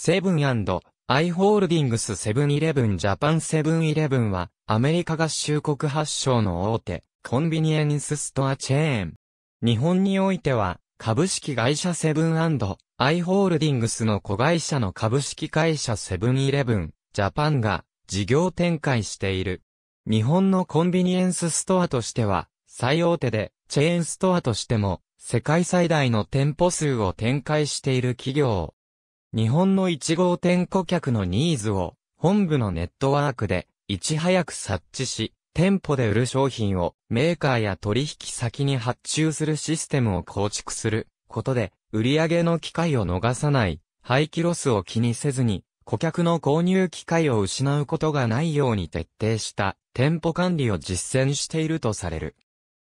セブンアイ・ホールディングスセブンイレブンジャパンセブンイレブンは、アメリカ合衆国発祥の大手、コンビニエンスストアチェーン。日本においては、株式会社セブンアイ・ホールディングスの子会社の株式会社セブンイレブン、ジャパンが、事業展開している。日本のコンビニエンスストアとしては、最大手で、チェーンストアとしても、世界最大の店舗数を展開している企業。日本の1号店顧客のニーズを、本部のネットワークで、いち早く察知し、店舗で売る商品をメーカーや取引先に発注するシステムを構築することで、売上の機会を逃さない、廃棄ロスを気にせずに、顧客の購入機会を失うことがないように徹底した店舗管理を実践しているとされる。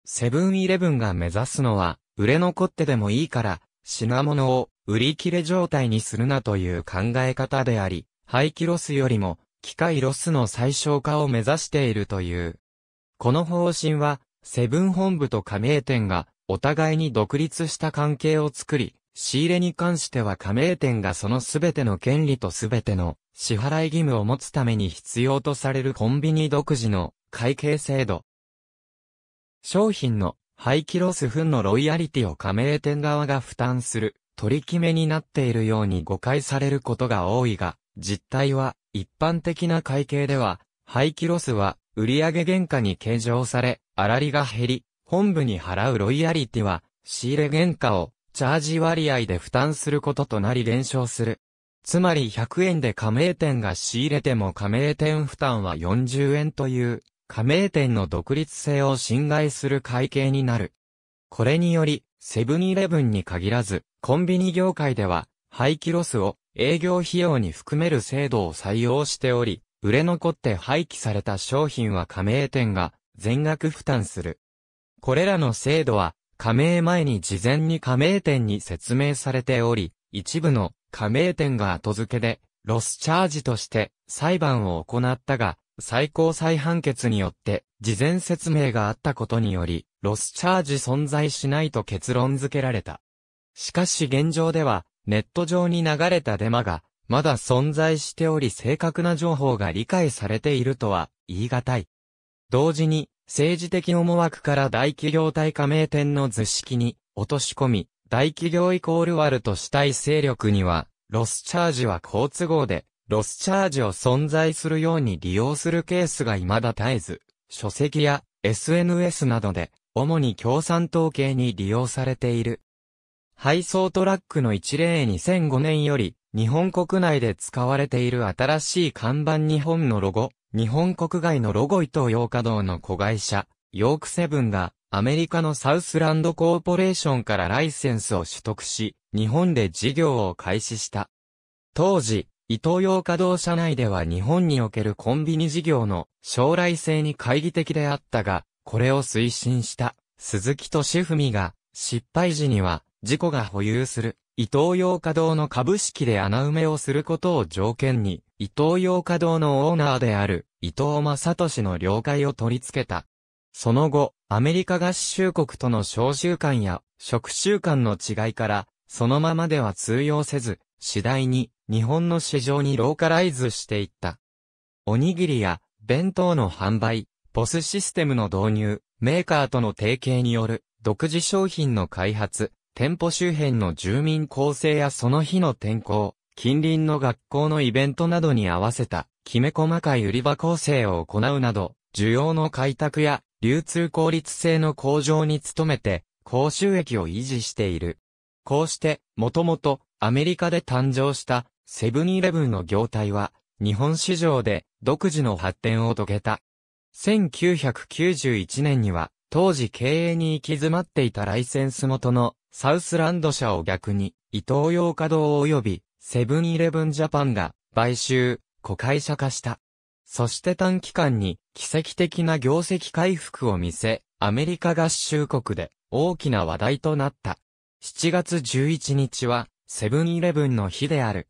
セブンイレブンが目指すのは、売れ残ってでもいいから、品物を売り切れ状態にするなという考え方であり、廃棄ロスよりも、機械ロスの最小化を目指しているという。この方針は、セブン本部と加盟店が、お互いに独立した関係を作り、仕入れに関しては加盟店がその全ての権利と全ての支払い義務を持つために必要とされるコンビニ独自の会計制度。商品の廃棄ロス分のロイヤリティを加盟店側が負担する取り決めになっているように誤解されることが多いが、実態は、一般的な会計では、廃棄ロスは、売上原価に計上され、粗利が減り、本部に払うロイヤリティは、仕入れ原価を、チャージ割合で負担することとなり減少する。つまり100円で加盟店が仕入れても加盟店負担は40円という、加盟店の独立性を侵害する会計になる。これにより、セブンイレブンに限らず、コンビニ業界では、廃棄ロスを営業費用に含める制度を採用しており、売れ残って廃棄された商品は加盟店が全額負担する。これらの制度は、加盟前に事前に加盟店に説明されており、一部の加盟店が後付けで、ロスチャージとして裁判を行ったが、最高裁判決によって事前説明があったことにより、ロスチャージ存在しないと結論付けられた。しかし現状では、ネット上に流れたデマが、まだ存在しており正確な情報が理解されているとは言い難い。同時に、政治的思惑から大企業対加盟店の図式に落とし込み、大企業イコールワルとしたい勢力には、ロスチャージは好都合で、ロスチャージを存在するように利用するケースが未だ絶えず、書籍や SNS などで主に共産党系に利用されている。配送トラックの一例2005年より、日本国内で使われている新しい看板日本のロゴ、日本国外のロゴ伊東洋華堂の子会社、ヨークセブンが、アメリカのサウスランドコーポレーションからライセンスを取得し、日本で事業を開始した。当時、伊東洋華堂社内では日本におけるコンビニ事業の将来性に懐疑的であったが、これを推進した鈴木敏文が失敗時には事故が保有する伊東洋華堂の株式で穴埋めをすることを条件に伊東洋華堂のオーナーである伊藤正俊の了解を取り付けた。その後、アメリカ合衆国との小習慣や食習慣の違いから、そのままでは通用せず、次第に日本の市場にローカライズしていった。おにぎりや弁当の販売、ボスシステムの導入、メーカーとの提携による、独自商品の開発、店舗周辺の住民構成やその日の天候、近隣の学校のイベントなどに合わせた、きめ細かい売り場構成を行うなど、需要の開拓や流通効率性の向上に努めて、高収益を維持している。こうして、もともとアメリカで誕生したセブンイレブンの業態は、日本市場で独自の発展を遂げた。1991年には、当時経営に行き詰まっていたライセンス元のサウスランド社を逆に、イトーヨーカドー及びセブンイレブンジャパンが買収、子会社化した。そして短期間に奇跡的な業績回復を見せ、アメリカ合衆国で大きな話題となった。7月11日はセブンイレブンの日である。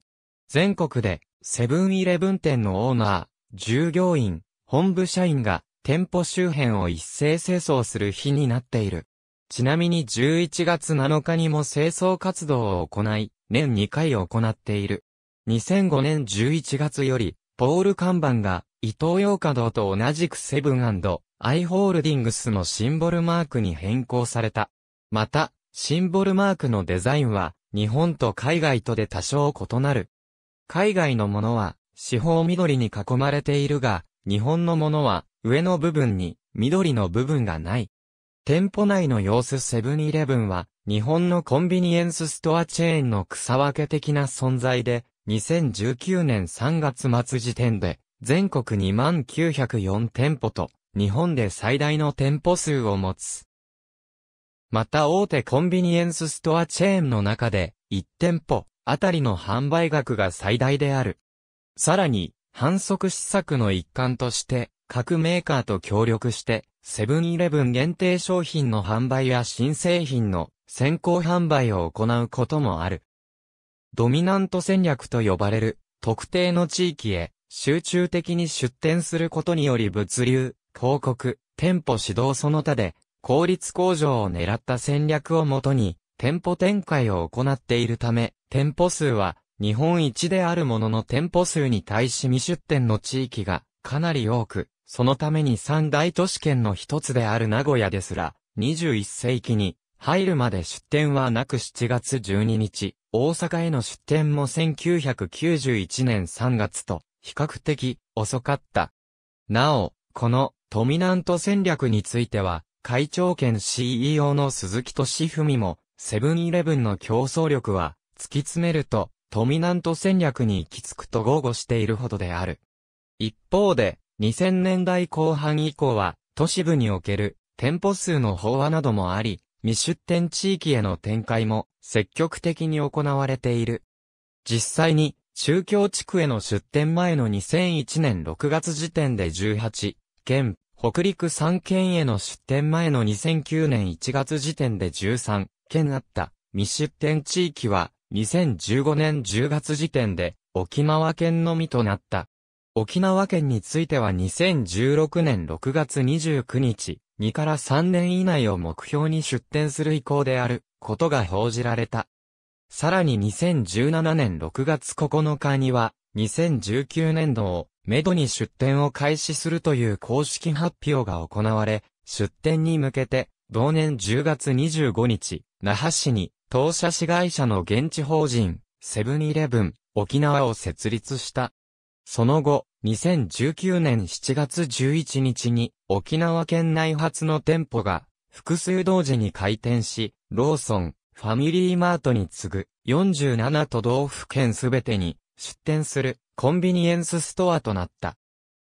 全国でセブンイレブン店のオーナー、従業員、本部社員が店舗周辺を一斉清掃する日になっている。ちなみに11月7日にも清掃活動を行い、年2回行っている。2005年11月より、ポール看板が、伊東洋華堂と同じくセブンアイ・ホールディングスのシンボルマークに変更された。また、シンボルマークのデザインは、日本と海外とで多少異なる。海外のものは、四方緑に囲まれているが、日本のものは、上の部分に、緑の部分がない。店舗内の様子セブンイレブンは、日本のコンビニエンスストアチェーンの草分け的な存在で、2019年3月末時点で、全国2904店舗と、日本で最大の店舗数を持つ。また大手コンビニエンスストアチェーンの中で、1店舗、あたりの販売額が最大である。さらに、反則施策の一環として、各メーカーと協力して、セブンイレブン限定商品の販売や新製品の先行販売を行うこともある。ドミナント戦略と呼ばれる特定の地域へ集中的に出店することにより物流、広告、店舗指導その他で効率向上を狙った戦略をもとに店舗展開を行っているため、店舗数は日本一であるものの店舗数に対し未出店の地域がかなり多く、そのために三大都市圏の一つである名古屋ですら、21世紀に入るまで出店はなく7月12日、大阪への出店も1991年3月と比較的遅かった。なお、このトミナント戦略については、会長兼 CEO の鈴木敏文も、セブンイレブンの競争力は突き詰めるとトミナント戦略に行き着くと豪語しているほどである。一方で、2000年代後半以降は、都市部における店舗数の飽和などもあり、未出店地域への展開も積極的に行われている。実際に、中京地区への出店前の2001年6月時点で18県、北陸3県への出店前の2009年1月時点で13県あった未出店地域は2015年10月時点で沖縄県のみとなった。沖縄県については2016年6月29日、2から3年以内を目標に出展する意向であることが報じられた。さらに2017年6月9日には、2019年度をめどに出展を開始するという公式発表が行われ、出展に向けて、同年10月25日、那覇市に当社市会社の現地法人、セブンイレブン、沖縄を設立した。その後、2019年7月11日に、沖縄県内初の店舗が、複数同時に開店し、ローソン、ファミリーマートに次ぐ、47都道府県すべてに、出店する、コンビニエンスストアとなった。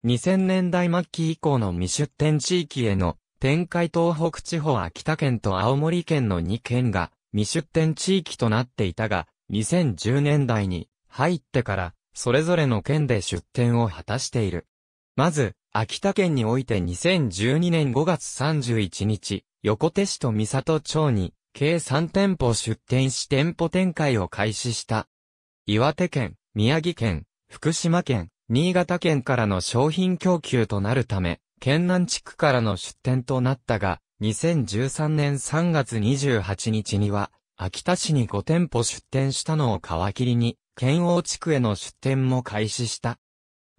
2000年代末期以降の未出店地域への、展開東北地方秋田県と青森県の2県が、未出店地域となっていたが、2010年代に入ってから、それぞれの県で出店を果たしている。まず、秋田県において2012年5月31日、横手市と三里町に、計3店舗出店し店舗展開を開始した。岩手県、宮城県、福島県、新潟県からの商品供給となるため、県南地区からの出店となったが、2013年3月28日には、秋田市に5店舗出店したのを皮切りに、県央地区への出店も開始した。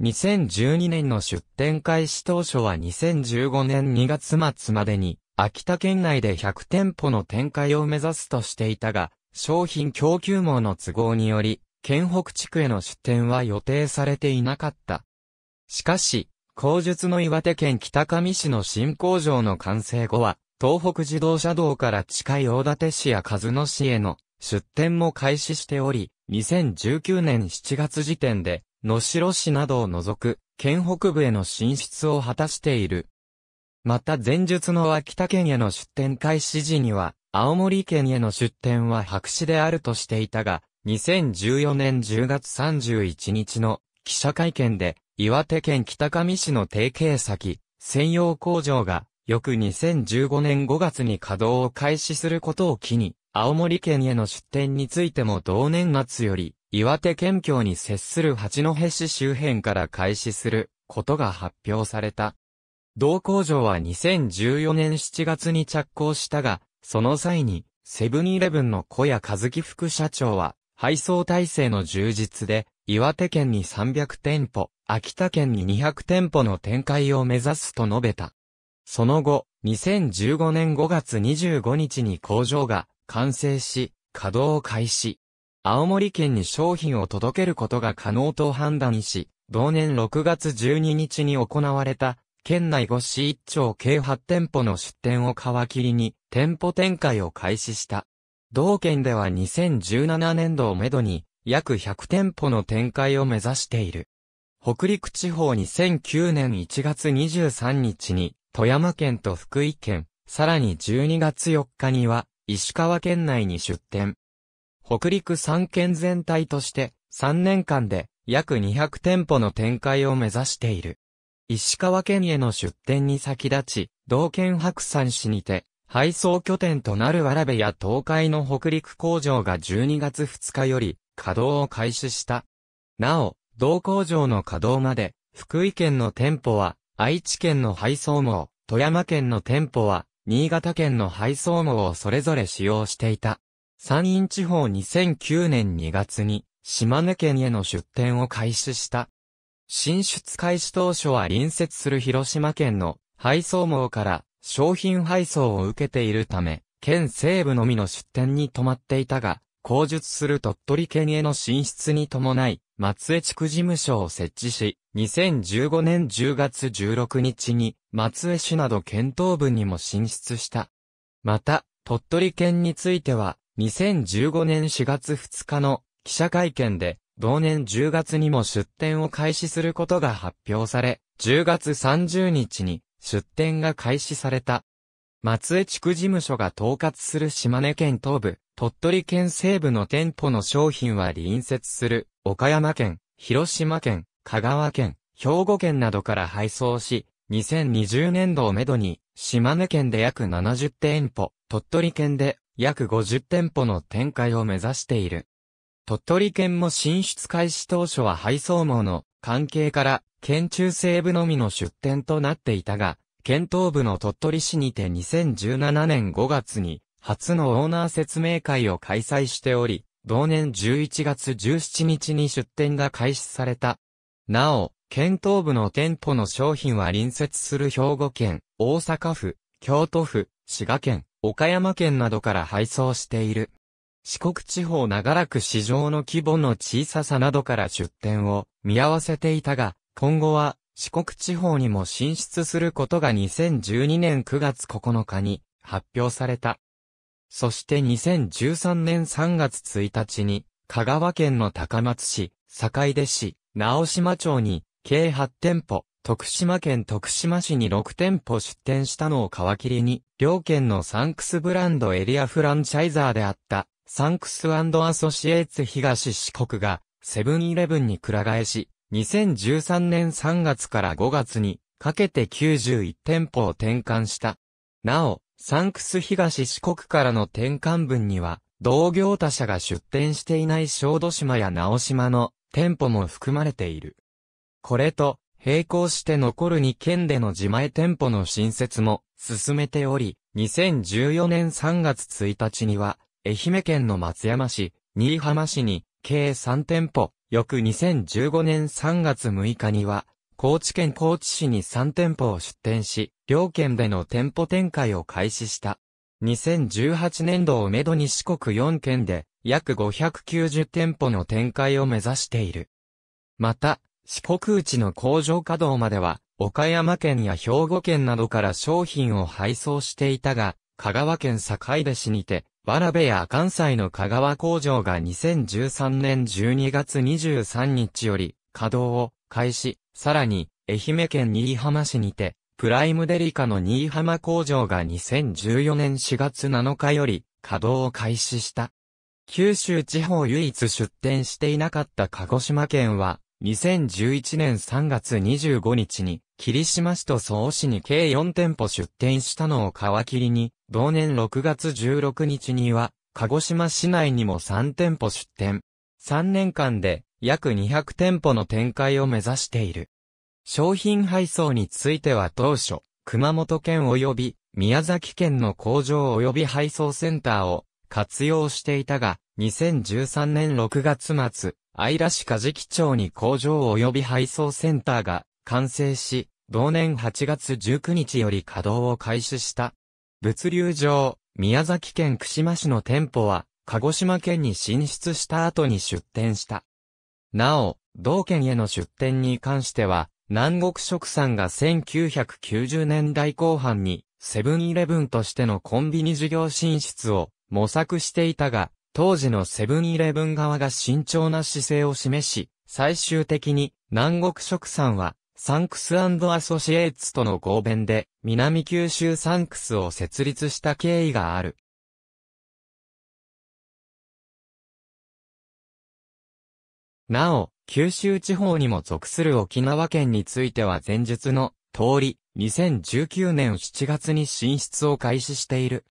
2012年の出店開始当初は2015年2月末までに、秋田県内で100店舗の展開を目指すとしていたが、商品供給網の都合により、県北地区への出店は予定されていなかった。しかし、工述の岩手県北上市の新工場の完成後は、東北自動車道から近い大館市や和野市への出店も開始しており、2019年7月時点で、野城市などを除く、県北部への進出を果たしている。また前述の秋田県への出店開始時には、青森県への出店は白紙であるとしていたが、2014年10月31日の記者会見で、岩手県北上市の提携先、専用工場が、翌2015年5月に稼働を開始することを機に、青森県への出店についても同年夏より、岩手県境に接する八戸市周辺から開始することが発表された。同工場は2014年7月に着工したが、その際に、セブンイレブンの小屋和樹副社長は、配送体制の充実で、岩手県に300店舗、秋田県に200店舗の展開を目指すと述べた。その後、2015年5月25日に工場が完成し、稼働を開始。青森県に商品を届けることが可能と判断し、同年6月12日に行われた、県内5市1町計8店舗の出店を皮切りに、店舗展開を開始した。同県では2017年度をめどに、約100店舗の展開を目指している。北陸地方2009年1月23日に、富山県と福井県、さらに12月4日には、石川県内に出店。北陸3県全体として、3年間で約200店舗の展開を目指している。石川県への出店に先立ち、同県白山市にて、配送拠点となるわらべや東海の北陸工場が12月2日より稼働を開始した。なお、同工場の稼働まで、福井県の店舗は、愛知県の配送網、富山県の店舗は、新潟県の配送網をそれぞれ使用していた。山陰地方2009年2月に、島根県への出店を開始した。進出開始当初は隣接する広島県の配送網から商品配送を受けているため、県西部のみの出店に止まっていたが、工述する鳥取県への進出に伴い、松江地区事務所を設置し、2015年10月16日に、松江市など県東部にも進出した。また、鳥取県については、2015年4月2日の記者会見で、同年10月にも出店を開始することが発表され、10月30日に出店が開始された。松江地区事務所が統括する島根県東部、鳥取県西部の店舗の商品は隣接する岡山県、広島県、香川県、兵庫県などから配送し、2020年度をめどに、島根県で約70店舗、鳥取県で約50店舗の展開を目指している。鳥取県も進出開始当初は配送網の関係から県中西部のみの出店となっていたが、県東部の鳥取市にて2017年5月に、初のオーナー説明会を開催しており、同年11月17日に出店が開始された。なお、県東部の店舗の商品は隣接する兵庫県、大阪府、京都府、滋賀県、岡山県などから配送している。四国地方長らく市場の規模の小ささなどから出店を見合わせていたが、今後は四国地方にも進出することが2012年9月9日に発表された。そして2013年3月1日に香川県の高松市、坂出市、直島町に計8店舗、徳島県徳島市に6店舗出店したのを皮切りに、両県のサンクスブランドエリアフランチャイザーであった、サンクスアソシエーツ東四国が、セブンイレブンに倉返し、2013年3月から5月にかけて91店舗を転換した。なお、サンクス東四国からの転換分には、同業他社が出店していない小豆島や直島の店舗も含まれている。これと、並行して残る2県での自前店舗の新設も進めており、2014年3月1日には、愛媛県の松山市、新居浜市に、計3店舗、翌2015年3月6日には、高知県高知市に3店舗を出店し、両県での店舗展開を開始した。2018年度をめどに四国4県で、約590店舗の展開を目指している。また、四国内の工場稼働までは、岡山県や兵庫県などから商品を配送していたが、香川県坂出市にて、わらべや関西の香川工場が2013年12月23日より稼働を開始、さらに愛媛県新居浜市にて、プライムデリカの新居浜工場が2014年4月7日より稼働を開始した。九州地方唯一出店していなかった鹿児島県は、2011年3月25日に霧島市と総市に計4店舗出店したのを皮切りに、同年6月16日には、鹿児島市内にも3店舗出店。3年間で約200店舗の展開を目指している。商品配送については当初、熊本県及び宮崎県の工場及び配送センターを活用していたが、2013年6月末、愛良市じき町に工場及び配送センターが完成し、同年8月19日より稼働を開始した。物流上、宮崎県串間市の店舗は、鹿児島県に進出した後に出店した。なお、同県への出店に関しては、南国食産が1990年代後半に、セブンイレブンとしてのコンビニ事業進出を模索していたが、当時のセブンイレブン側が慎重な姿勢を示し、最終的に南国食産はサンクスアソシエイツとの合弁で、南九州サンクスを設立した経緯がある。なお、九州地方にも属する沖縄県については前述の通り、2019年7月に進出を開始している。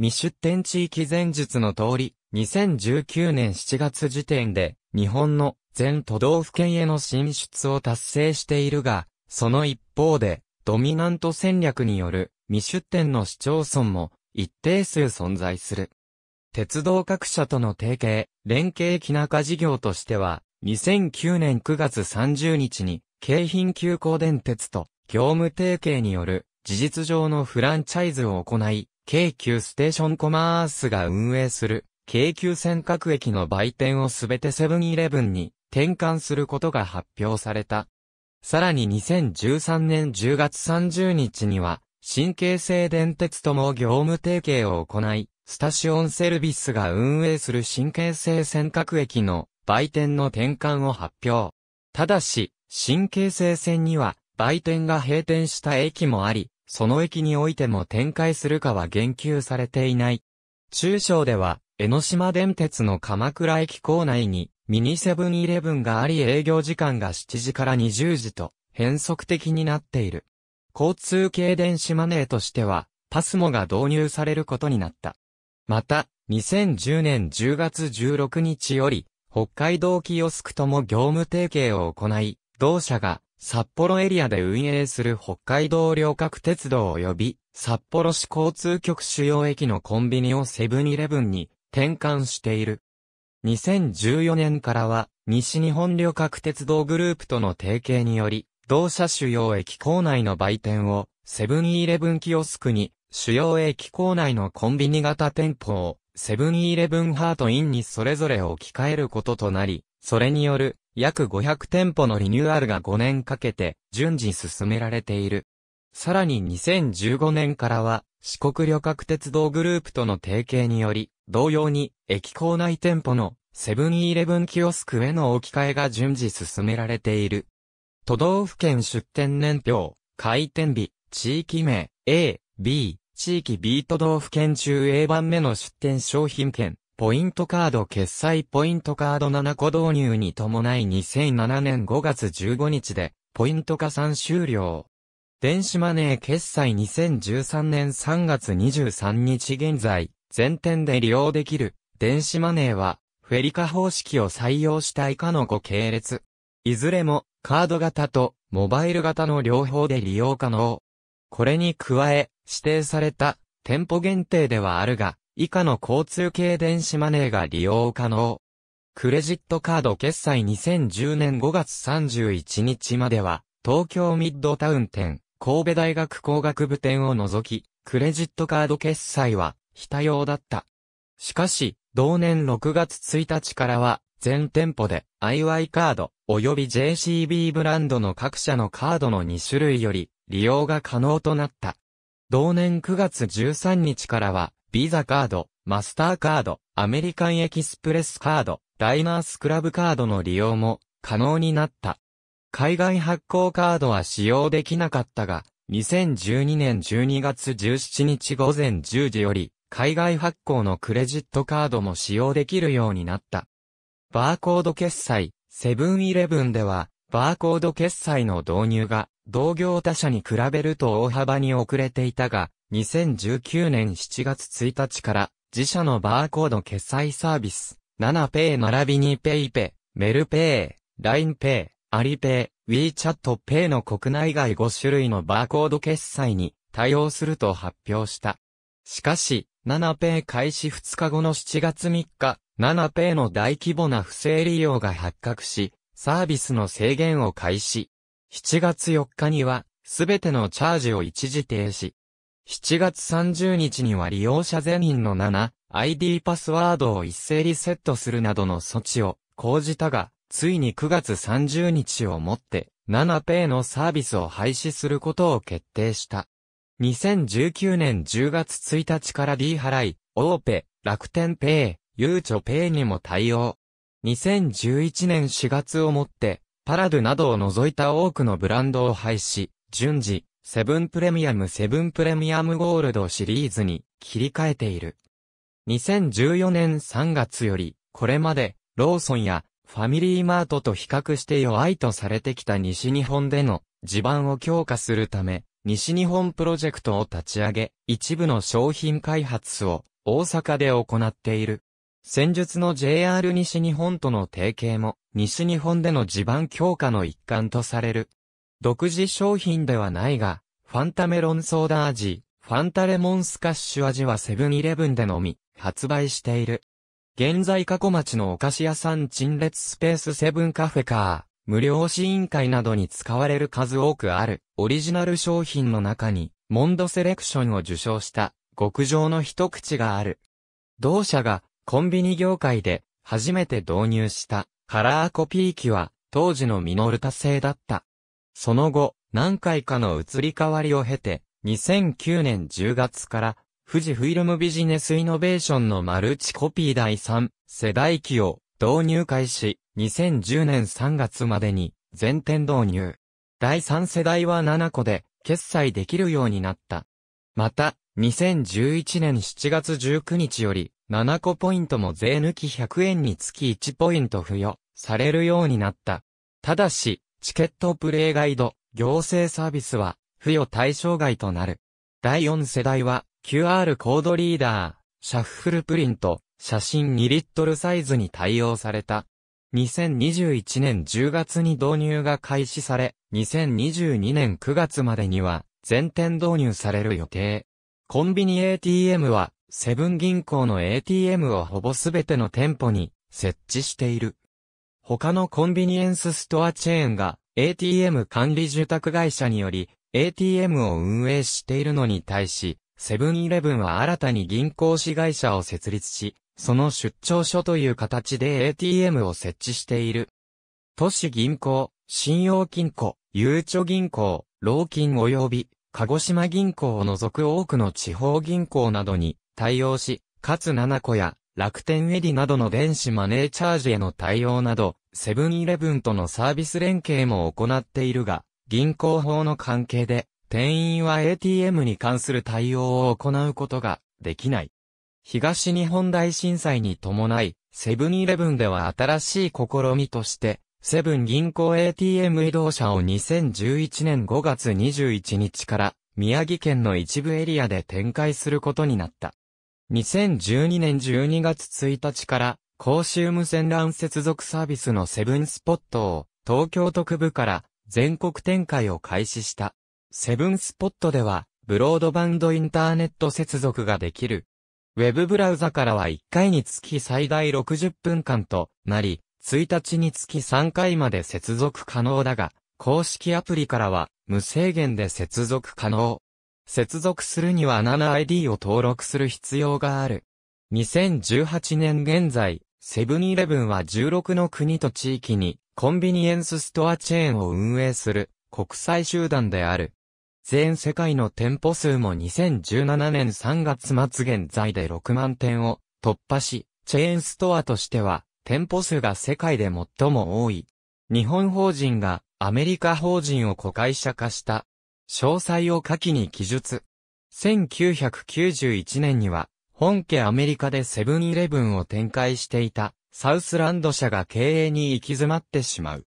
未出店地域前述の通り、2019年7月時点で、日本の全都道府県への進出を達成しているが、その一方で、ドミナント戦略による未出店の市町村も一定数存在する。鉄道各社との提携、連携機中事業としては、2009年9月30日に、京浜急行電鉄と業務提携による事実上のフランチャイズを行い、京急ステーションコマースが運営する京急線各駅の売店をすべてセブンイレブンに転換することが発表された。さらに2013年10月30日には、新京成電鉄とも業務提携を行い、スタシオンセルビスが運営する新京成線各駅の売店の転換を発表。ただし、新京成線には売店が閉店した駅もあり、その駅においても展開するかは言及されていない。中小では、江ノ島電鉄の鎌倉駅構内にミニセブンイレブンがあり営業時間が7時から20時と変則的になっている。交通系電子マネーとしてはパスモが導入されることになった。また、2010年10月16日より北海道キオスクとも業務提携を行い、同社が札幌エリアで運営する北海道両客鉄道及び札幌市交通局主要駅のコンビニをセブンイレブンに転換している。2014年からは、西日本旅客鉄道グループとの提携により、同社主要駅構内の売店を、セブンイレブンキオスクに、主要駅構内のコンビニ型店舗を、セブンイレブンハートインにそれぞれ置き換えることとなり、それによる、約500店舗のリニューアルが5年かけて、順次進められている。さらに2015年からは、四国旅客鉄道グループとの提携により、同様に、駅構内店舗のセブンイレブンキオスクへの置き換えが順次進められている。都道府県出店年表、開店日、地域名、A、B、地域 B 都道府県中 A 番目の出店商品券、ポイントカード決済ポイントカード7個導入に伴い2007年5月15日で、ポイント加算終了。電子マネー決済2013年3月23日現在、全店で利用できる電子マネーは、フェリカ方式を採用した以下の5系列。いずれも、カード型とモバイル型の両方で利用可能。これに加え、指定された店舗限定ではあるが、以下の交通系電子マネーが利用可能。クレジットカード決済2010年5月31日までは、東京ミッドタウン店、神戸大学工学部店を除き、クレジットカード決済は非多様だった。しかし、同年6月1日からは、全店舗で IY カード及び JCB ブランドの各社のカードの2種類より利用が可能となった。同年9月13日からは、ビザカード、マスターカード、アメリカンエキスプレスカード、ダイナースクラブカードの利用も可能になった。海外発行カードは使用できなかったが、2012年12月17日午前10時より、海外発行のクレジットカードも使用できるようになった。バーコード決済、セブンイレブンでは、バーコード決済の導入が、同業他社に比べると大幅に遅れていたが、2019年7月1日から、自社のバーコード決済サービス、7ペイ並びにペイペ、メルペイ、ラインペイ、アリペイ、WeChat Pay の国内外5種類のバーコード決済に対応すると発表した。しかし、7Pay 開始2日後の7月3日、7Pay の大規模な不正利用が発覚し、サービスの制限を開始。7月4日には、すべてのチャージを一時停止。7月30日には利用者全員の 7ID パスワードを一斉リセットするなどの措置を講じたが、ついに9月30日をもって、7ペイのサービスを廃止することを決定した。2019年10月1日から D 払い、オーペ、楽天ペイ、ゆうちょペイにも対応。2011年4月をもって、パラドゥなどを除いた多くのブランドを廃止、順次、セブンプレミアムセブンプレミアムゴールドシリーズに切り替えている。2014年3月より、これまで、ローソンやファミリーマートと比較して弱いとされてきた西日本での地盤を強化するため、西日本プロジェクトを立ち上げ、一部の商品開発を大阪で行っている。先術の JR 西日本との提携も、西日本での地盤強化の一環とされる。独自商品ではないが、ファンタメロンソーダ味、ファンタレモンスカッシュ味はセブンイレブンでのみ、発売している。現在過去町のお菓子屋さん陳列スペースセブンカフェカー、無料試飲会などに使われる数多くある、オリジナル商品の中に、モンドセレクションを受賞した、極上の一口がある。同社が、コンビニ業界で、初めて導入した、カラーコピー機は、当時のミノルタ製だった。その後、何回かの移り変わりを経て、2009年10月から富士フィルムビジネスイノベーションのマルチコピー第3世代機を導入開始、2010年3月までに全店導入。第3世代は7個で決済できるようになった。また、2011年7月19日より、7個ポイントも税抜き100円につき1ポイント付与されるようになった。ただし、チケットプレイガイド、行政サービスは、付与対象外となる。第4世代は、QR コードリーダー、シャッフルプリント、写真2リットルサイズに対応された。2021年10月に導入が開始され、2022年9月までには全店導入される予定。コンビニ ATM は、セブン銀行の ATM をほぼすべての店舗に設置している。他のコンビニエンスストアチェーンが ATM 管理住宅会社により ATM を運営しているのに対し、セブンイレブンは新たに銀行子会社を設立し、その出張所という形で ATM を設置している。都市銀行、信用金庫、ゆうちょ銀行、老金及び、鹿児島銀行を除く多くの地方銀行などに対応し、かつ7個や楽天エディなどの電子マネーチャージへの対応など、セブンイレブンとのサービス連携も行っているが、銀行法の関係で店員は ATM に関する対応を行うことができない。東日本大震災に伴い、セブンイレブンでは新しい試みとして、セブン銀行 ATM 移動車を2011年5月21日から宮城県の一部エリアで展開することになった。2012年12月1日から公衆無線 LAN 接続サービスのセブンスポットを東京特部から全国展開を開始した。セブンスポットでは、ブロードバンドインターネット接続ができる。ウェブブラウザからは1回につき最大60分間となり、1日につき3回まで接続可能だが、公式アプリからは無制限で接続可能。接続するには 7ID を登録する必要がある。2018年現在、セブンイレブンは16の国と地域にコンビニエンスストアチェーンを運営する国際集団である。全世界の店舗数も2017年3月末現在で6万店を突破し、チェーンストアとしては店舗数が世界で最も多い。日本法人がアメリカ法人を子会社化した。詳細を下記に記述。1991年には、本家アメリカでセブンイレブンを展開していた、サウスランド社が経営に行き詰まってしまう。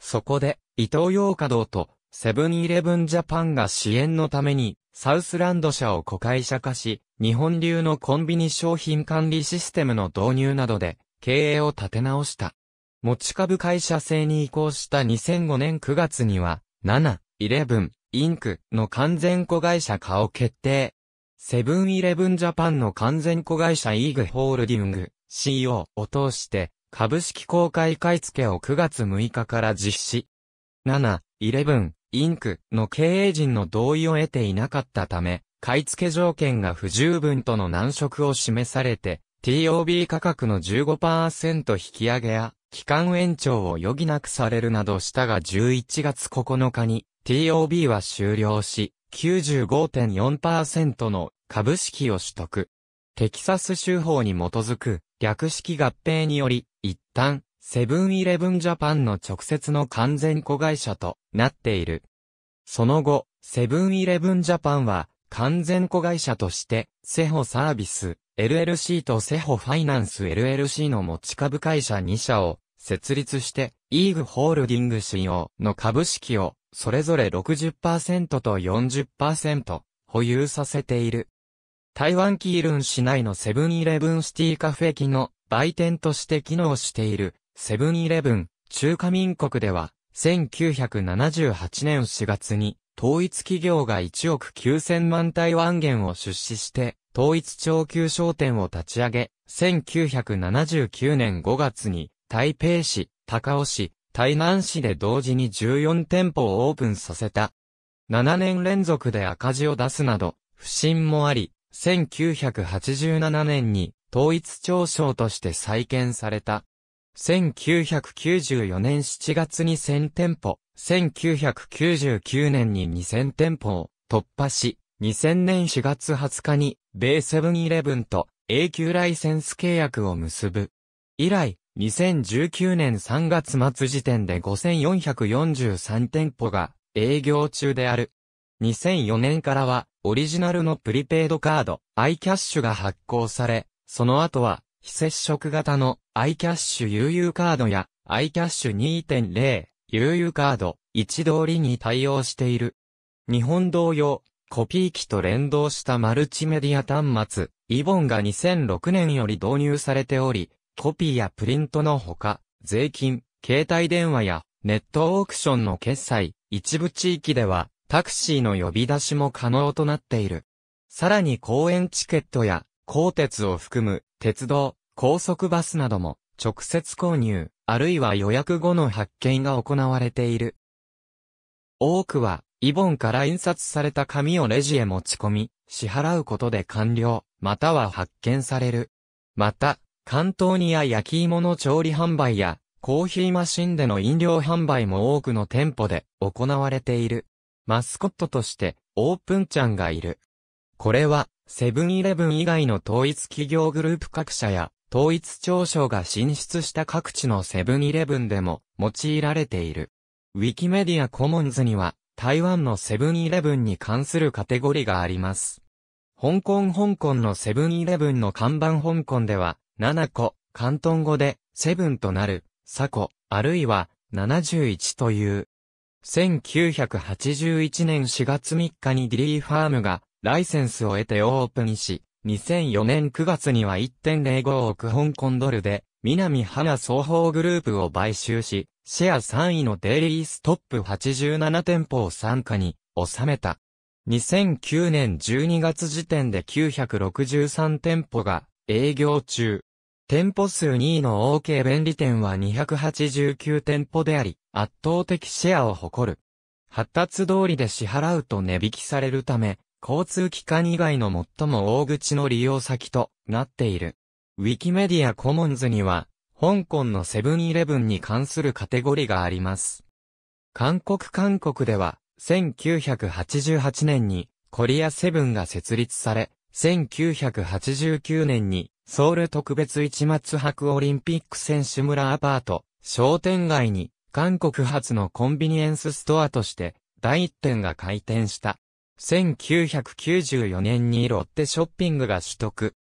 そこで、伊東洋華堂とセブンイレブンジャパンが支援のために、サウスランド社を子会社化し、日本流のコンビニ商品管理システムの導入などで、経営を立て直した。持ち株会社制に移行した2005年9月には、7、11、インクの完全子会社化を決定。セブンイレブンジャパンの完全子会社イーグホールディング CO を通して、株式公開買付を9月6日から実施。7、11、インクの経営陣の同意を得ていなかったため、買い付け条件が不十分との難色を示されて、TOB 価格の15%引き上げや、期間延長を余儀なくされるなどしたが11月9日に TOB は終了し、95.4%の株式を取得。テキサス州法に基づく略式合併により、一旦セブンイレブンジャパンの直接の完全子会社となっている。その後、セブンイレブンジャパンは完全子会社として、セホサービス、LLC とセホファイナンス LLC の持ち株会社2社を設立して、イーグホールディング信用の株式をそれぞれ60%と40%保有させている。台湾キールン市内のセブンイレブンシティカフェ機の売店として機能しているセブンイレブン、中華民国では、1978年4月に、統一企業が1億9000万台湾元を出資して、統一長久商店を立ち上げ、1979年5月に、台北市、高尾市、台南市で同時に14店舗をオープンさせた。7年連続で赤字を出すなど、不振もあり、1987年に統一長商として再建された。1994年7月に1000店舗、1999年に2000店舗を突破し、2000年4月20日に、米セブンイレブンと永久ライセンス契約を結ぶ。以来、2019年3月末時点で5443店舗が営業中である。2004年からは、オリジナルのプリペイドカード、アイキャッシュが発行され、その後は、非接触型の iCash UU カードや iCash 2.0 UU カード一通りに対応している。日本同様、コピー機と連動したマルチメディア端末、イボンが2006年より導入されており、コピーやプリントのほか、税金、携帯電話やネットオークションの決済、一部地域ではタクシーの呼び出しも可能となっている。さらに公園チケットや、鋼鉄を含む鉄道、高速バスなども直接購入、あるいは予約後の発見が行われている。多くは、イボンから印刷された紙をレジへ持ち込み、支払うことで完了、または発見される。また、関東にや焼き芋の調理販売や、コーヒーマシンでの飲料販売も多くの店舗で行われている。マスコットとして、オープンちゃんがいる。これは、セブンイレブン以外の統一企業グループ各社や、統一庁省が進出した各地のセブンイレブンでも用いられている。ウィキメディアコモンズには、台湾のセブンイレブンに関するカテゴリがあります。香港香港のセブンイレブンの看板香港では、7個、関東語で、セブンとなる、サコ、あるいは、71という。1981年4月3日にディリーファームが、ライセンスを得てオープンし、2004年9月には1.05億香港ドルで、南花双方グループを買収し、シェア3位のデイリーストップ87店舗を参加に収めた。2009年12月時点で963店舗が営業中。店舗数2位の OK 便利店は289店舗であり、圧倒的シェアを誇る。発達通りで支払うと値引きされるため、交通機関以外の最も大口の利用先となっている。ウィキメディアコモンズには、香港のセブンイレブンに関するカテゴリがあります。韓国韓国では、1988年にコリアセブンが設立され、1989年にソウル特別一末博オリンピック選手村アパート、商店街に韓国発のコンビニエンスストアとして第一店が開店した。1994年にロッテショッピングが取得。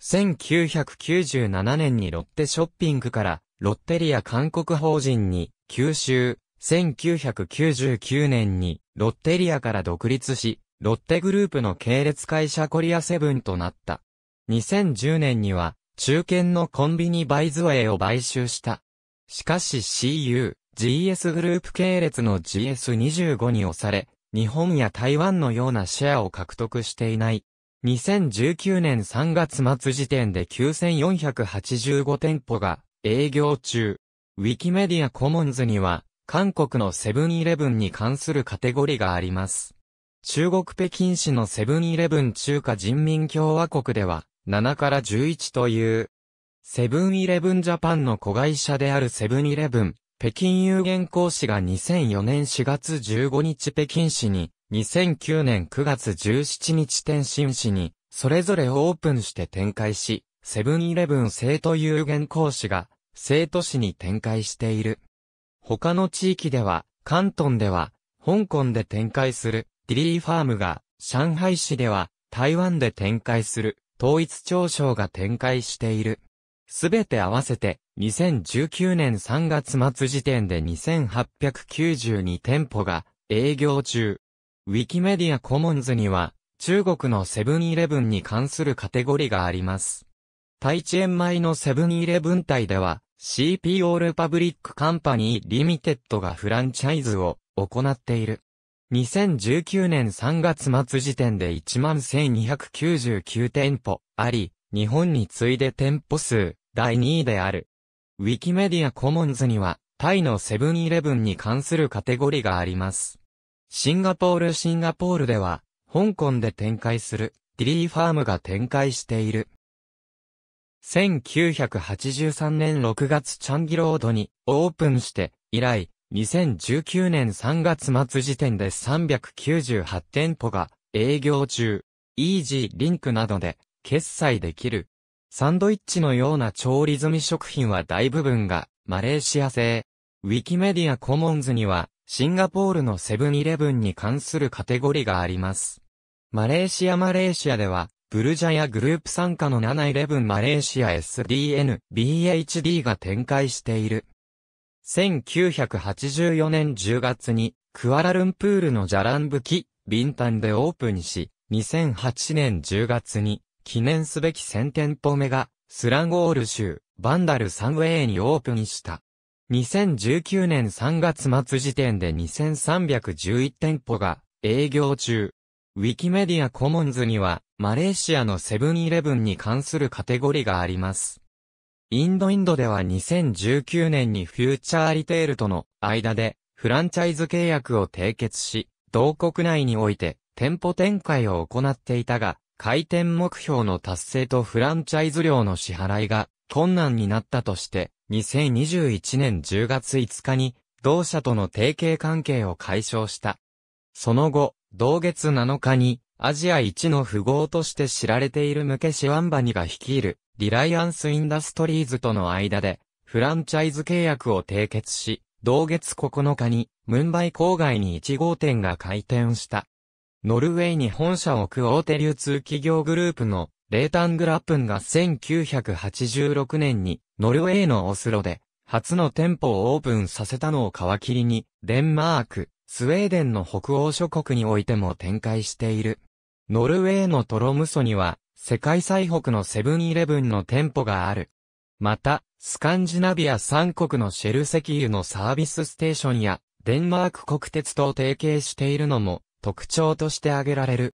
1997年にロッテショッピングからロッテリア韓国法人に吸収。1999年にロッテリアから独立し、ロッテグループの系列会社コリアセブンとなった。2010年には中堅のコンビニバイズウェイを買収した。しかし CU、GS グループ系列の GS25 に押され、日本や台湾のようなシェアを獲得していない。2019年3月末時点で9485店舗が営業中。ウィキメディアコモンズには、韓国のセブンイレブンに関するカテゴリがあります。中国北京市のセブンイレブン中華人民共和国では、7から11という、セブンイレブンジャパンの子会社であるセブンイレブン、北京有限公師が2004年4月15日北京市に、2009年9月17日天津市に、それぞれオープンして展開し、セブンイレブン生徒有限公師が、生徒市に展開している。他の地域では、関東では、香港で展開する、ディリーファームが、上海市では、台湾で展開する、統一庁省が展開している。すべて合わせて、2019年3月末時点で2892店舗が営業中。ウィキメディアコモンズには、中国のセブンイレブンに関するカテゴリがあります。対ンマイのセブンイレブン体では、CPO ルパブリックカンパニーリミテッドがフランチャイズを行っている。2019年3月末時点で11,299店舗あり、日本に次いで店舗数、第2位である。ウィキメディアコモンズには、タイのセブンイレブンに関するカテゴリがあります。シンガポールシンガポールでは、香港で展開する、ディリーファームが展開している。1983年6月チャンギロードにオープンして、以来、2019年3月末時点で398店舗が営業中。イージーリンクなどで決済できる。サンドイッチのような調理済み食品は大部分がマレーシア製。ウィキメディアコモンズにはシンガポールのセブンイレブンに関するカテゴリがあります。マレーシアマレーシアではブルジャヤグループ参加の711マレーシア SDN、BHD が展開している。1984年10月にクアラルンプールのジャランブキ、ビンタンでオープンし、2008年10月に記念すべき1000店舗目が、スランゴール州、バンダルサンウェイにオープンした。2019年3月末時点で2311店舗が営業中。ウィキメディアコモンズには、マレーシアのセブンイレブンに関するカテゴリがあります。インドインドでは2019年にフューチャーリテールとの間で、フランチャイズ契約を締結し、同国内において店舗展開を行っていたが、回転目標の達成とフランチャイズ料の支払いが困難になったとして、2021年10月5日に、同社との提携関係を解消した。その後、同月7日に、アジア一の富豪として知られているムケシワンバニが率いる、リライアンスインダストリーズとの間で、フランチャイズ契約を締結し、同月9日に、ムンバイ郊外に1号店が開店した。ノルウェーに本社を置く大手流通企業グループのレータングラップンが1986年にノルウェーのオスロで初の店舗をオープンさせたのを皮切りにデンマーク、スウェーデンの北欧諸国においても展開している。ノルウェーのトロムソには世界最北のセブンイレブンの店舗がある。また、スカンジナビア3国のシェル石油のサービスステーションやデンマーク国鉄と提携しているのも特徴として挙げられる。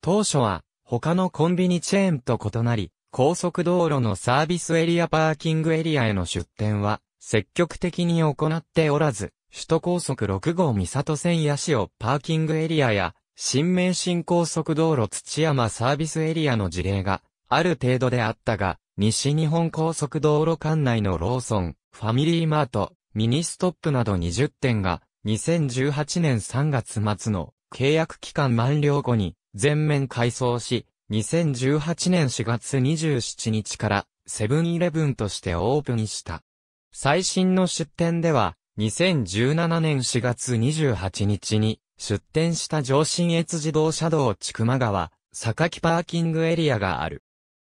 当初は他のコンビニチェーンと異なり、高速道路のサービスエリアパーキングエリアへの出店は積極的に行っておらず、首都高速6号三里線八潮パーキングエリアや新名神高速道路土山サービスエリアの事例がある程度であったが、西日本高速道路管内のローソン、ファミリーマート、ミニストップなど20店が2018年3月末の契約期間満了後に全面改装し、2018年4月27日からセブンイレブンとしてオープンした。最新の出店では、2017年4月28日に出店した上信越自動車道千曲川、坂木パーキングエリアがある。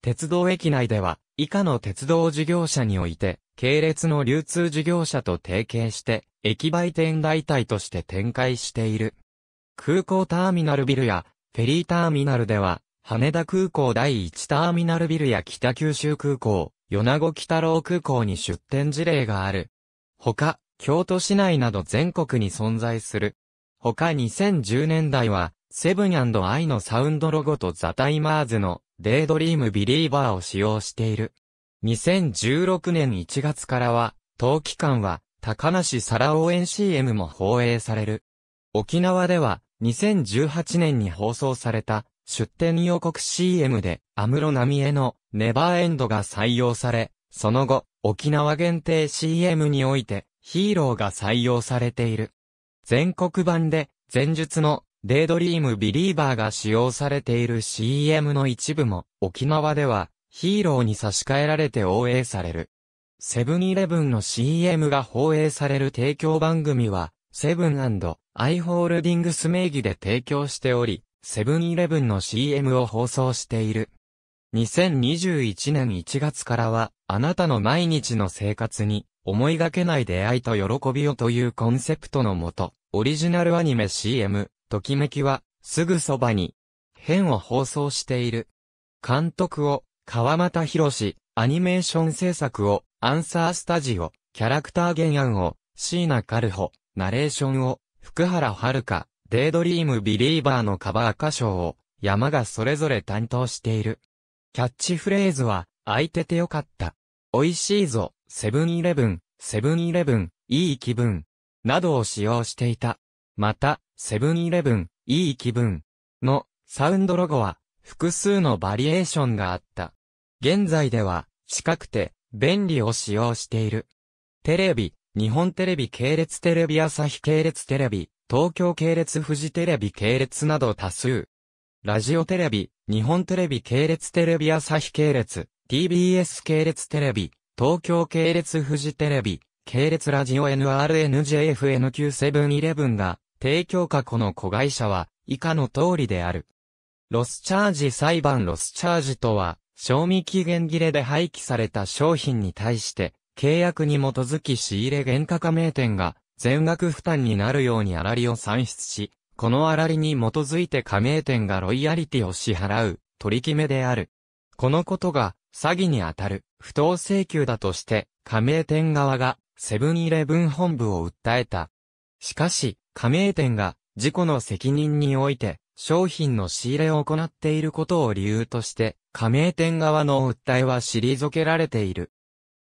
鉄道駅内では、以下の鉄道事業者において、系列の流通事業者と提携して、駅売店代替として展開している。空港ターミナルビルや、フェリーターミナルでは、羽田空港第1ターミナルビルや北九州空港、米子北郎空港に出店事例がある。他、京都市内など全国に存在する。他2010年代は、セブンアイのサウンドロゴとザタイマーズのデイドリームビリーバーを使用している。2016年1月からは、冬期間は高梨羅応援 CM も放映される。沖縄では、2018年に放送された、出展予告 CM で、安室奈美恵の、ネバーエンドが採用され、その後、沖縄限定 CM において、ヒーローが採用されている。全国版で、前述の、デイドリームビリーバーが使用されている CM の一部も、沖縄では、ヒーローに差し替えられて応援される。セブンイレブンの CM が放映される提供番組は、セブンアイ・ホールディングス名義で提供しており、セブンイレブンの CM を放送している。2021年1月からは、あなたの毎日の生活に、思いがけない出会いと喜びをというコンセプトのもと、オリジナルアニメ CM、ときめきは、すぐそばに、編を放送している。監督を、川又博史、アニメーション制作を、アンサースタジオ、キャラクター原案を、椎名カルホ、ナレーションを、福原遥、デイドリームビリーバーのカバー歌唱を、山がそれぞれ担当している。キャッチフレーズは、空いててよかった。美味しいぞ、セブンイレブン、セブンイレブン、いい気分。などを使用していた。また、セブンイレブン、いい気分。の、サウンドロゴは、複数のバリエーションがあった。現在では、近くて、便利を使用している。テレビ、日本テレビ系列テレビ朝日系列テレビ、東京系列フジテレビ系列など多数。ラジオテレビ、日本テレビ系列テレビ朝日系列、TBS 系列テレビ、東京系列フジテレビ、系列ラジオ NRNJFN9711 が、提供過去の子会社は、以下の通りである。ロスチャージ裁判ロスチャージとは、賞味期限切れで廃棄された商品に対して、契約に基づき仕入れ原価加盟店が全額負担になるように粗利を算出し、この粗利に基づいて加盟店がロイヤリティを支払う取り決めである。このことが詐欺にあたる不当請求だとして加盟店側がセブンイレブン本部を訴えた。しかし、加盟店が事故の責任において商品の仕入れを行っていることを理由として加盟店側の訴えは退けられている。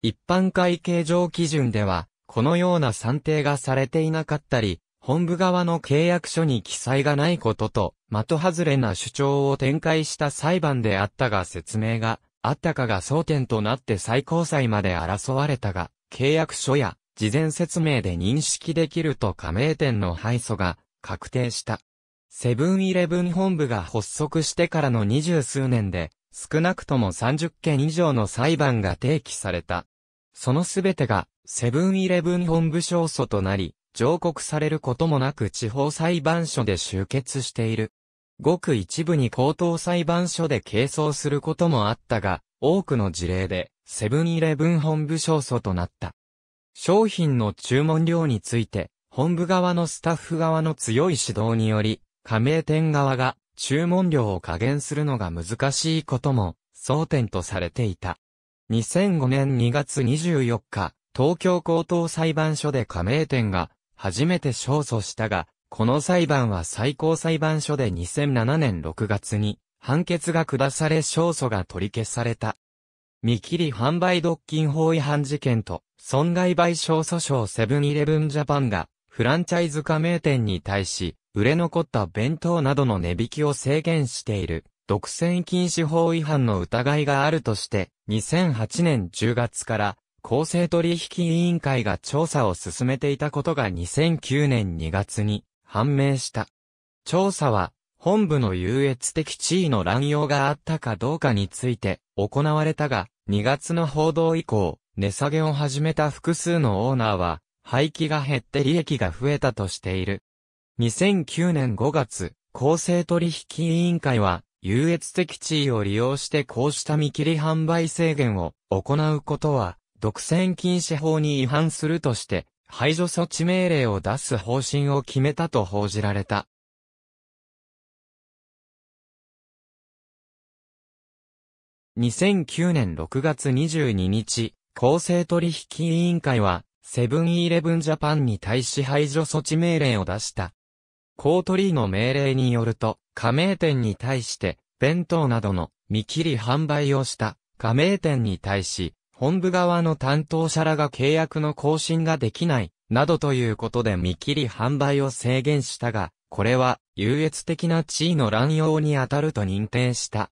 一般会計上基準では、このような算定がされていなかったり、本部側の契約書に記載がないことと、的外れな主張を展開した裁判であったが説明があったかが争点となって最高裁まで争われたが、契約書や事前説明で認識できると加盟店の敗訴が確定した。セブンイレブン本部が発足してからの二十数年で、少なくとも30件以上の裁判が提起された。そのすべてが、セブンイレブン本部勝訴となり、上告されることもなく地方裁判所で集結している。ごく一部に高等裁判所で係争することもあったが、多くの事例で、セブンイレブン本部勝訴となった。商品の注文量について、本部側のスタッフ側の強い指導により、加盟店側が注文量を加減するのが難しいことも争点とされていた。2005年2月24日、東京高等裁判所で加盟店が初めて勝訴したが、この裁判は最高裁判所で2007年6月に判決が下され勝訴が取り消された。見切り販売独禁法違反事件と損害賠償訴訟セブンイレブンジャパンがフランチャイズ加盟店に対し、売れ残った弁当などの値引きを制限している、独占禁止法違反の疑いがあるとして、2008年10月から、公正取引委員会が調査を進めていたことが2009年2月に判明した。調査は、本部の優越的地位の乱用があったかどうかについて行われたが、2月の報道以降、値下げを始めた複数のオーナーは、廃棄が減って利益が増えたとしている。2009年5月、公正取引委員会は、優越的地位を利用してこうした見切り販売制限を行うことは、独占禁止法に違反するとして、排除措置命令を出す方針を決めたと報じられた。2009年6月22日、公正取引委員会は、セブンイレブンジャパンに対し排除措置命令を出した。コートリーの命令によると、加盟店に対して、弁当などの見切り販売をした加盟店に対し、本部側の担当者らが契約の更新ができない、などということで見切り販売を制限したが、これは優越的な地位の乱用に当たると認定した。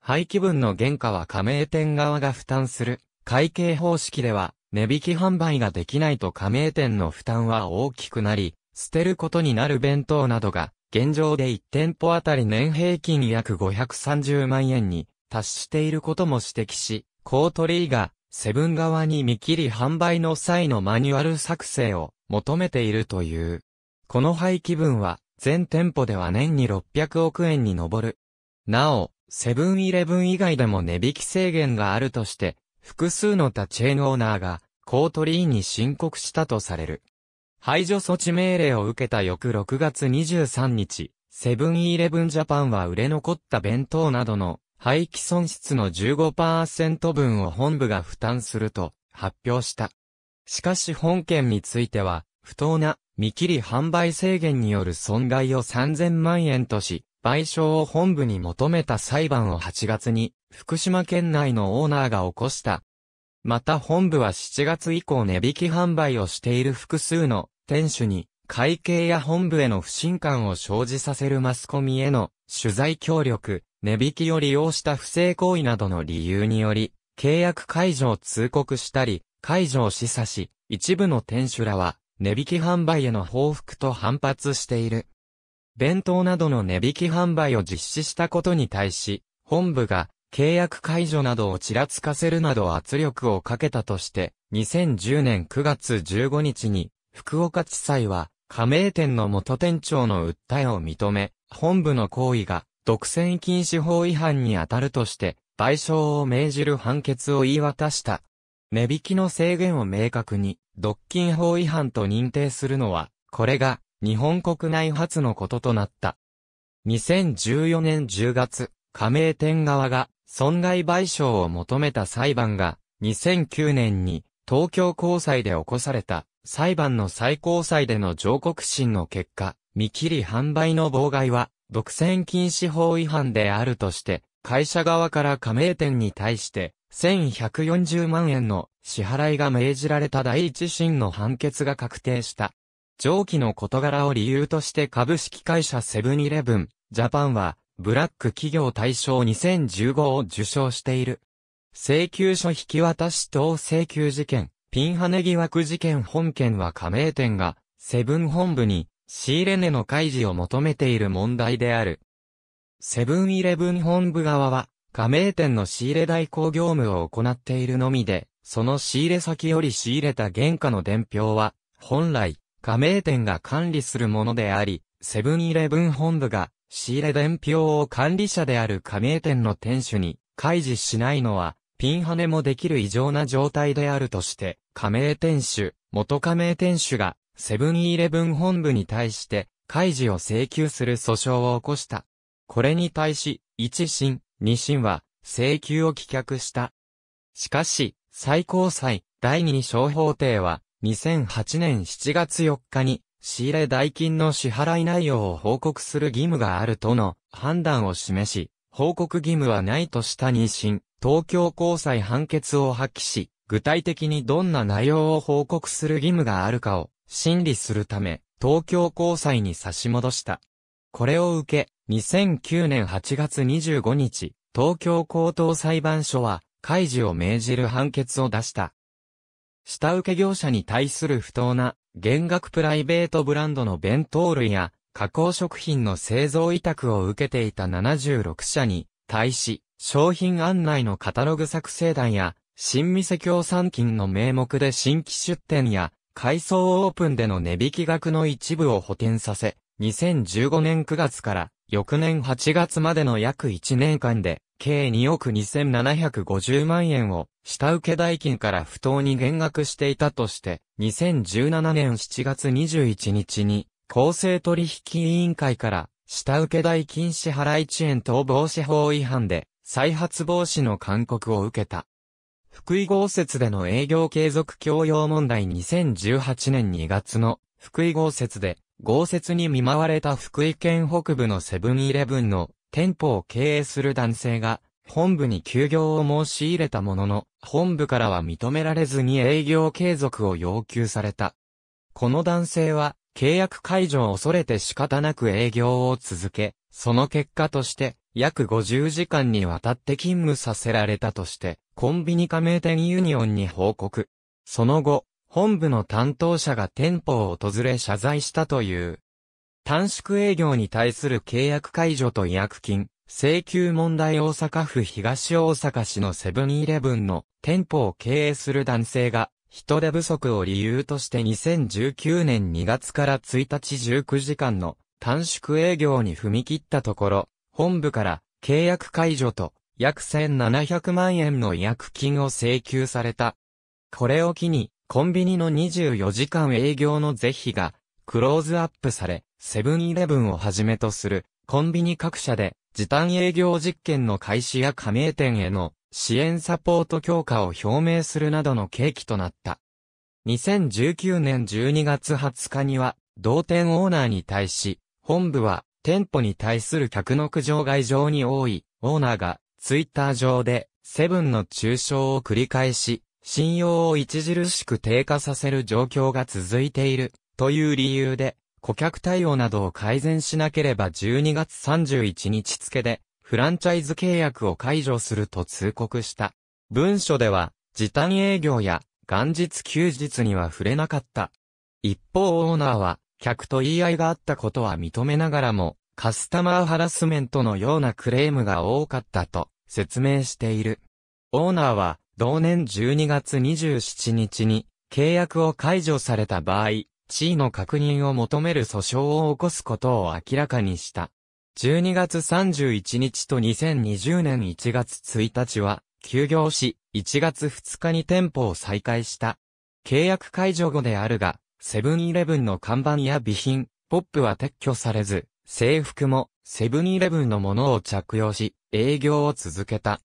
廃棄分の原価は加盟店側が負担する。会計方式では、値引き販売ができないと加盟店の負担は大きくなり、捨てることになる弁当などが、現状で1店舗あたり年平均約530万円に達していることも指摘し、コートリーが、セブン側に見切り販売の際のマニュアル作成を求めているという。この廃棄分は、全店舗では年に600億円に上る。なお、セブンイレブン以外でも値引き制限があるとして、複数の他チェーンオーナーが、コートリーに申告したとされる。排除措置命令を受けた翌6月23日、セブンイレブンジャパンは売れ残った弁当などの廃棄損失の15%分を本部が負担すると発表した。しかし本件については、不当な見切り販売制限による損害を3000万円とし、賠償を本部に求めた裁判を8月に、福島県内のオーナーが起こした。また本部は7月以降値引き販売をしている複数の店主に、会計や本部への不信感を生じさせるマスコミへの取材協力、値引きを利用した不正行為などの理由により、契約解除を通告したり、解除を示唆し、一部の店主らは、値引き販売への報復と反発している。弁当などの値引き販売を実施したことに対し、本部が契約解除などをちらつかせるなど圧力をかけたとして、2010年9月15日に、福岡地裁は、加盟店の元店長の訴えを認め、本部の行為が独占禁止法違反に当たるとして、賠償を命じる判決を言い渡した。値引きの制限を明確に、独禁法違反と認定するのは、これが日本国内初のこととなった。2014年10月、加盟店側が損害賠償を求めた裁判が2009年に東京高裁で起こされた裁判の最高裁での上告審の結果、見切り販売の妨害は独占禁止法違反であるとして、会社側から加盟店に対して1140万円の支払いが命じられた第一審の判決が確定した。上記の事柄を理由として株式会社セブンイレブン、ジャパンは、ブラック企業大賞2015を受賞している。請求書引き渡し等請求事件、ピンハネ疑惑事件本件は加盟店が、セブン本部に、仕入れ値の開示を求めている問題である。セブンイレブン本部側は、加盟店の仕入れ代行業務を行っているのみで、その仕入れ先より仕入れた原価の伝票は、本来、加盟店が管理するものであり、セブンイレブン本部が仕入れ伝票を管理者である加盟店の店主に開示しないのは、ピンハネもできる異常な状態であるとして、加盟店主、元加盟店主が、セブンイレブン本部に対して、開示を請求する訴訟を起こした。これに対し、一審、二審は、請求を棄却した。しかし、最高裁、第二小法廷は、2008年7月4日に、仕入れ代金の支払い内容を報告する義務があるとの判断を示し、報告義務はないとした妊審、東京高裁判決を破棄し、具体的にどんな内容を報告する義務があるかを審理するため、東京高裁に差し戻した。これを受け、2009年8月25日、東京高等裁判所は、開示を命じる判決を出した。下請け業者に対する不当な、減額プライベートブランドの弁当類や、加工食品の製造委託を受けていた76社に、対し、商品案内のカタログ作成団や、新店協賛金の名目で新規出店や、改装オープンでの値引き額の一部を補填させ、2015年9月から翌年8月までの約1年間で、計2億2750万円を、下請け代金から不当に減額していたとして、2017年7月21日に、公正取引委員会から、下請け代金支払い遅延等防止法違反で、再発防止の勧告を受けた。福井豪雪での営業継続強要問題2018年2月の福井豪雪で豪雪に見舞われた福井県北部のセブンイレブンの店舗を経営する男性が、本部に休業を申し入れたものの、本部からは認められずに営業継続を要求された。この男性は、契約解除を恐れて仕方なく営業を続け、その結果として、約50時間にわたって勤務させられたとして、コンビニ加盟店ユニオンに報告。その後、本部の担当者が店舗を訪れ謝罪したという。短縮営業に対する契約解除と違約金、請求問題大阪府東大阪市のセブンイレブンの店舗を経営する男性が、人手不足を理由として2019年2月から1日19時間の短縮営業に踏み切ったところ、本部から契約解除と約1700万円の違約金を請求された。これを機に、コンビニの24時間営業の是非が、クローズアップされ、セブンイレブンをはじめとする、コンビニ各社で、時短営業実験の開始や加盟店への支援サポート強化を表明するなどの契機となった。2019年12月20日には、同店オーナーに対し、本部は店舗に対する客の苦情が異に多い、オーナーがツイッター上でセブンの中傷を繰り返し、信用を著しく低下させる状況が続いているという理由で、顧客対応などを改善しなければ12月31日付で、フランチャイズ契約を解除すると通告した。文書では、時短営業や元日休日には触れなかった。一方オーナーは、客と言い合いがあったことは認めながらも、カスタマーハラスメントのようなクレームが多かったと説明している。オーナーは、同年12月27日に契約を解除された場合、地位の確認を求める訴訟を起こすことを明らかにした。12月31日と2020年1月1日は休業し、1月2日に店舗を再開した。契約解除後であるが、セブンイレブンの看板や備品、ポップは撤去されず、制服もセブンイレブンのものを着用し、営業を続けた。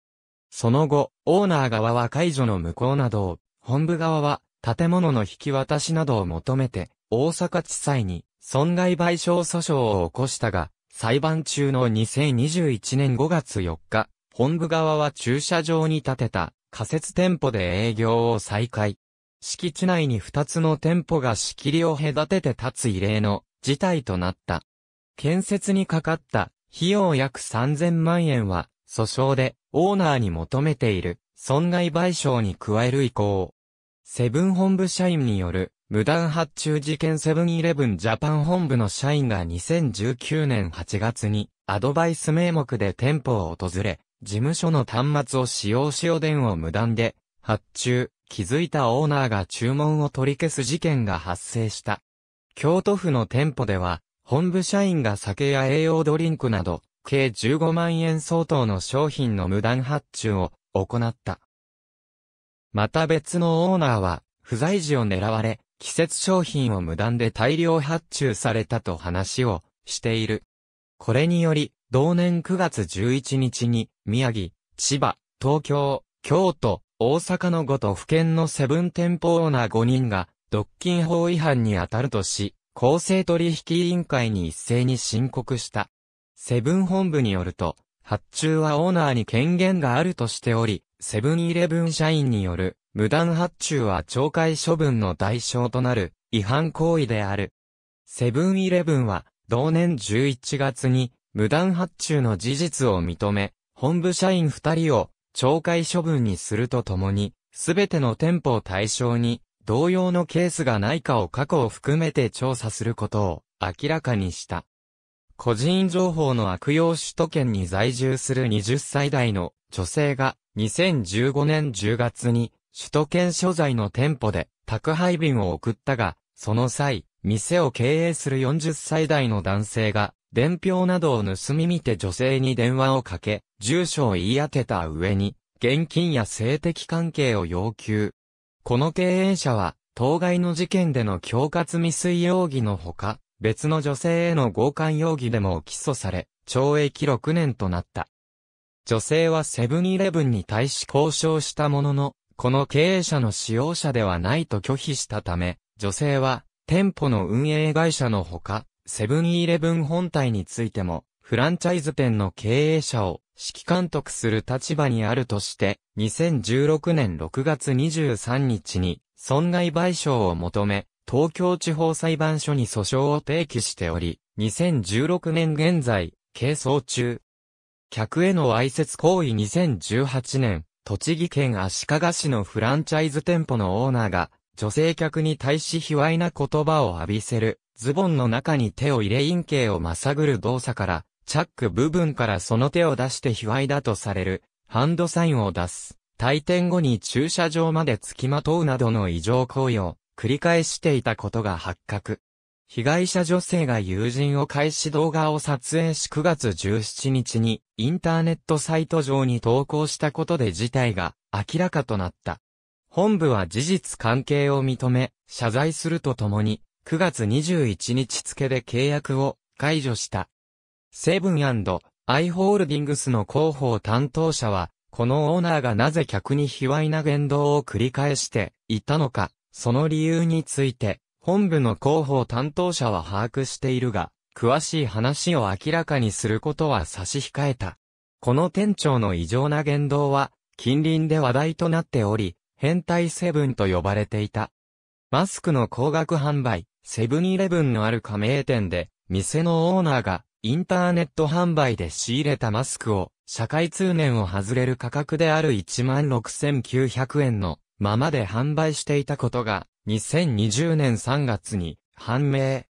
その後、オーナー側は解除の無効などを、本部側は建物の引き渡しなどを求めて、大阪地裁に損害賠償訴訟を起こしたが、裁判中の2021年5月4日、本部側は駐車場に建てた仮設店舗で営業を再開。敷地内に2つの店舗が仕切りを隔てて立つ異例の事態となった。建設にかかった費用約3000万円は訴訟でオーナーに求めている損害賠償に加える意向。セブン本部社員による無断発注事件セブンイレブンジャパン本部の社員が2019年8月にアドバイス名目で店舗を訪れ、事務所の端末を使用しおでんを無断で発注、気づいたオーナーが注文を取り消す事件が発生した。京都府の店舗では、本部社員が酒や栄養ドリンクなど、計15万円相当の商品の無断発注を行った。また別のオーナーは、不在時を狙われ、季節商品を無断で大量発注されたと話をしている。これにより、同年9月11日に、宮城、千葉、東京、京都、大阪の5都府県のセブン店舗オーナー5人が、独禁法違反に当たるとし、公正取引委員会に一斉に申告した。セブン本部によると、発注はオーナーに権限があるとしており、セブンイレブン社員による無断発注は懲戒処分の代償となる違反行為である。セブンイレブンは同年11月に無断発注の事実を認め、本部社員2人を懲戒処分にするとともに、すべての店舗を対象に同様のケースがないかを過去を含めて調査することを明らかにした。個人情報の悪用首都圏に在住する20歳代の女性が2015年10月に首都圏所在の店舗で宅配便を送ったが、その際、店を経営する40歳代の男性が伝票などを盗み見て女性に電話をかけ、住所を言い当てた上に、現金や性的関係を要求。この経営者は、当該の事件での恐喝未遂容疑のほか、別の女性への強姦容疑でも起訴され、懲役6年となった。女性はセブンイレブンに対し交渉したものの、この経営者の使用者ではないと拒否したため、女性は店舗の運営会社のほか、セブンイレブン本体についても、フランチャイズ店の経営者を指揮監督する立場にあるとして、2016年6月23日に損害賠償を求め、東京地方裁判所に訴訟を提起しており、2016年現在、係争中。客への挨拶行為2018年、栃木県足利市のフランチャイズ店舗のオーナーが、女性客に対し卑猥な言葉を浴びせる、ズボンの中に手を入れ陰形をまさぐる動作から、チャック部分からその手を出して卑猥だとされる、ハンドサインを出す。退店後に駐車場まで付きまとうなどの異常行為を、繰り返していたことが発覚。被害者女性が友人を介し動画を撮影し9月17日にインターネットサイト上に投稿したことで事態が明らかとなった。本部は事実関係を認め、謝罪するとともに、9月21日付で契約を解除した。セブンアイ・ホールディングスの広報担当者は、このオーナーがなぜ客に卑猥な言動を繰り返していたのか、その理由について、本部の広報担当者は把握しているが、詳しい話を明らかにすることは差し控えた。この店長の異常な言動は、近隣で話題となっており、変態セブンと呼ばれていた。マスクの高額販売、セブンイレブンのある加盟店で、店のオーナーが、インターネット販売で仕入れたマスクを、社会通念を外れる価格である16,900円のままで販売していたことが、2020年3月に判明。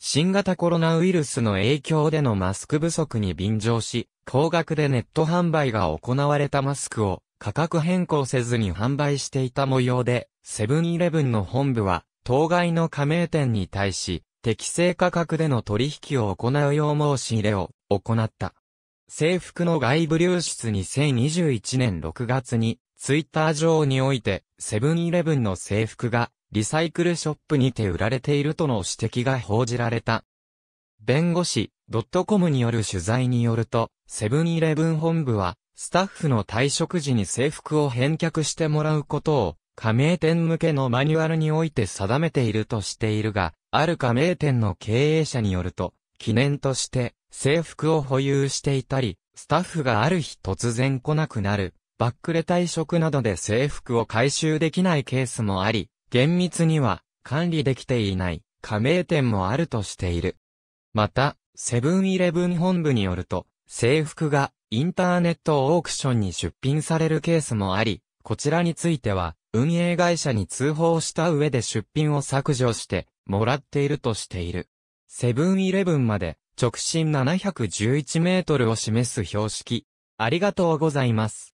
新型コロナウイルスの影響でのマスク不足に便乗し、高額でネット販売が行われたマスクを価格変更せずに販売していた模様で、セブンイレブンの本部は、当該の加盟店に対し、適正価格での取引を行うよう申し入れを行った。制服の外部流出2021年6月にツイッター上において、セブンイレブンの制服が、リサイクルショップにて売られているとの指摘が報じられた。弁護士、ドットコムによる取材によると、セブンイレブン本部は、スタッフの退職時に制服を返却してもらうことを、加盟店向けのマニュアルにおいて定めているとしているが、ある加盟店の経営者によると、記念として制服を保有していたり、スタッフがある日突然来なくなるバックレ退職などで制服を回収できないケースもあり、厳密には管理できていない加盟店もあるとしている。また、セブンイレブン本部によると、制服がインターネットオークションに出品されるケースもあり、こちらについては、運営会社に通報した上で出品を削除して、もらっているとしている。セブンイレブンまで、直進711メートルを示す標識。ありがとうございます。